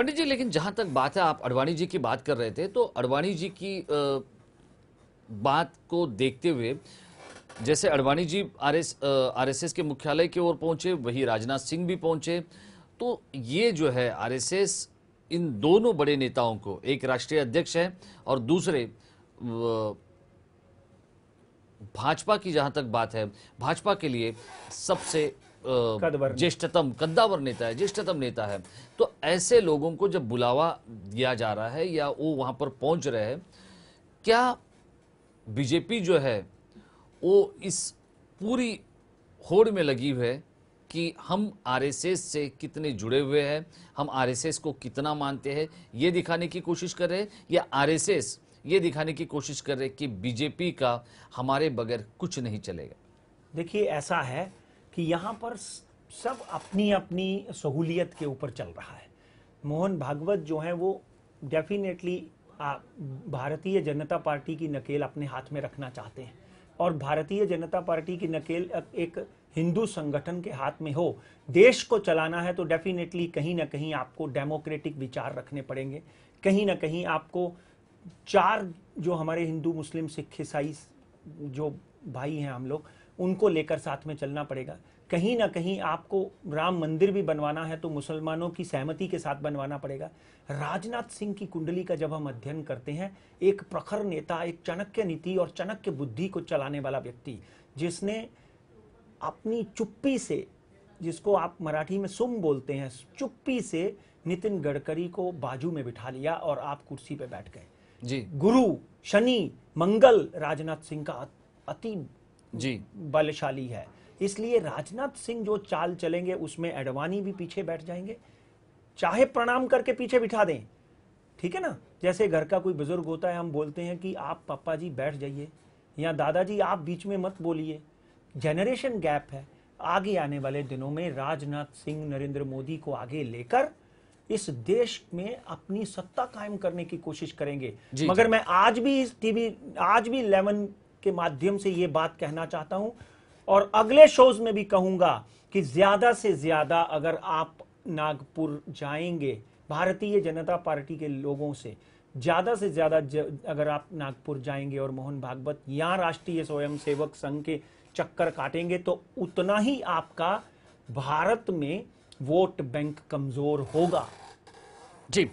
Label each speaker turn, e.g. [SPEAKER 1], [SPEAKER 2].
[SPEAKER 1] पंडित जी लेकिन जहां तक बात है आप अडवाणी जी की बात कर रहे थे तो अडवाणी जी की बात को देखते हुए जैसे अडवाणी जी आरएस आरएसएस के मुख्यालय की ओर पहुंचे वही राजनाथ सिंह भी पहुंचे तो ये जो है आरएसएस इन दोनों बड़े नेताओं को एक राष्ट्रीय अध्यक्ष है और दूसरे भाजपा की जहां तक बात है भाजपा के लिए सबसे ज्येष्ठतम कद्दावर नेता है ज्येष्ठतम नेता है तो ऐसे लोगों को जब बुलावा दिया जा रहा है या वो वहाँ पर पहुंच रहे हैं क्या बीजेपी जो है वो इस पूरी होड़ में लगी हुई है कि हम आरएसएस से कितने जुड़े हुए हैं हम आरएसएस को कितना मानते हैं ये दिखाने की कोशिश कर रहे हैं या आरएसएस ये दिखाने की कोशिश कर रहे हैं कि बीजेपी का हमारे बगैर कुछ नहीं चलेगा
[SPEAKER 2] देखिए ऐसा है कि यहाँ पर सब अपनी अपनी सहूलियत के ऊपर चल रहा है मोहन भागवत जो है वो डेफिनेटली भारतीय जनता पार्टी की नकेल अपने हाथ में रखना चाहते हैं और भारतीय जनता पार्टी की नकेल एक हिंदू संगठन के हाथ में हो देश को चलाना है तो डेफिनेटली कहीं ना कहीं आपको डेमोक्रेटिक विचार रखने पड़ेंगे कहीं ना कहीं आपको चार जो हमारे हिंदू मुस्लिम सिख ईसाई जो भाई हैं हम लोग उनको लेकर साथ में चलना पड़ेगा कहीं ना कहीं आपको राम मंदिर भी बनवाना है तो मुसलमानों की सहमति के साथ बनवाना पड़ेगा राजनाथ सिंह की कुंडली का जब हम अध्ययन करते हैं एक प्रखर नेता एक चाणक्य नीति और चाणक्य बुद्धि को चलाने वाला व्यक्ति जिसने अपनी चुप्पी से जिसको आप मराठी में सुम बोलते हैं चुप्पी से नितिन गडकरी को बाजू में बिठा लिया और आप कुर्सी पर बैठ गए जी गुरु शनि मंगल राजनाथ सिंह का अति जी बलशाली है इसलिए राजनाथ सिंह जो चाल चलेंगे उसमें अडवाणी भी पीछे बैठ जाएंगे चाहे प्रणाम करके पीछे बिठा दें ठीक है ना जैसे घर का कोई बुजुर्ग होता है हम बोलते हैं कि आप पापा जी बैठ जाइए या दादाजी आप बीच में मत बोलिए जनरेशन गैप है आगे आने वाले दिनों में राजनाथ सिंह नरेंद्र मोदी को आगे लेकर इस देश में अपनी सत्ता कायम करने की कोशिश करेंगे मगर मैं आज भी इस टीवी आज भी 11 के माध्यम से ये बात कहना चाहता हूं और अगले शोज में भी कहूंगा कि ज्यादा से ज्यादा अगर आप नागपुर जाएंगे भारतीय जनता पार्टी के लोगों से ज्यादा से ज्यादा अगर आप नागपुर जाएंगे और मोहन भागवत या राष्ट्रीय स्वयंसेवक संघ के चक्कर काटेंगे तो उतना ही आपका भारत में वोट बैंक कमजोर होगा जी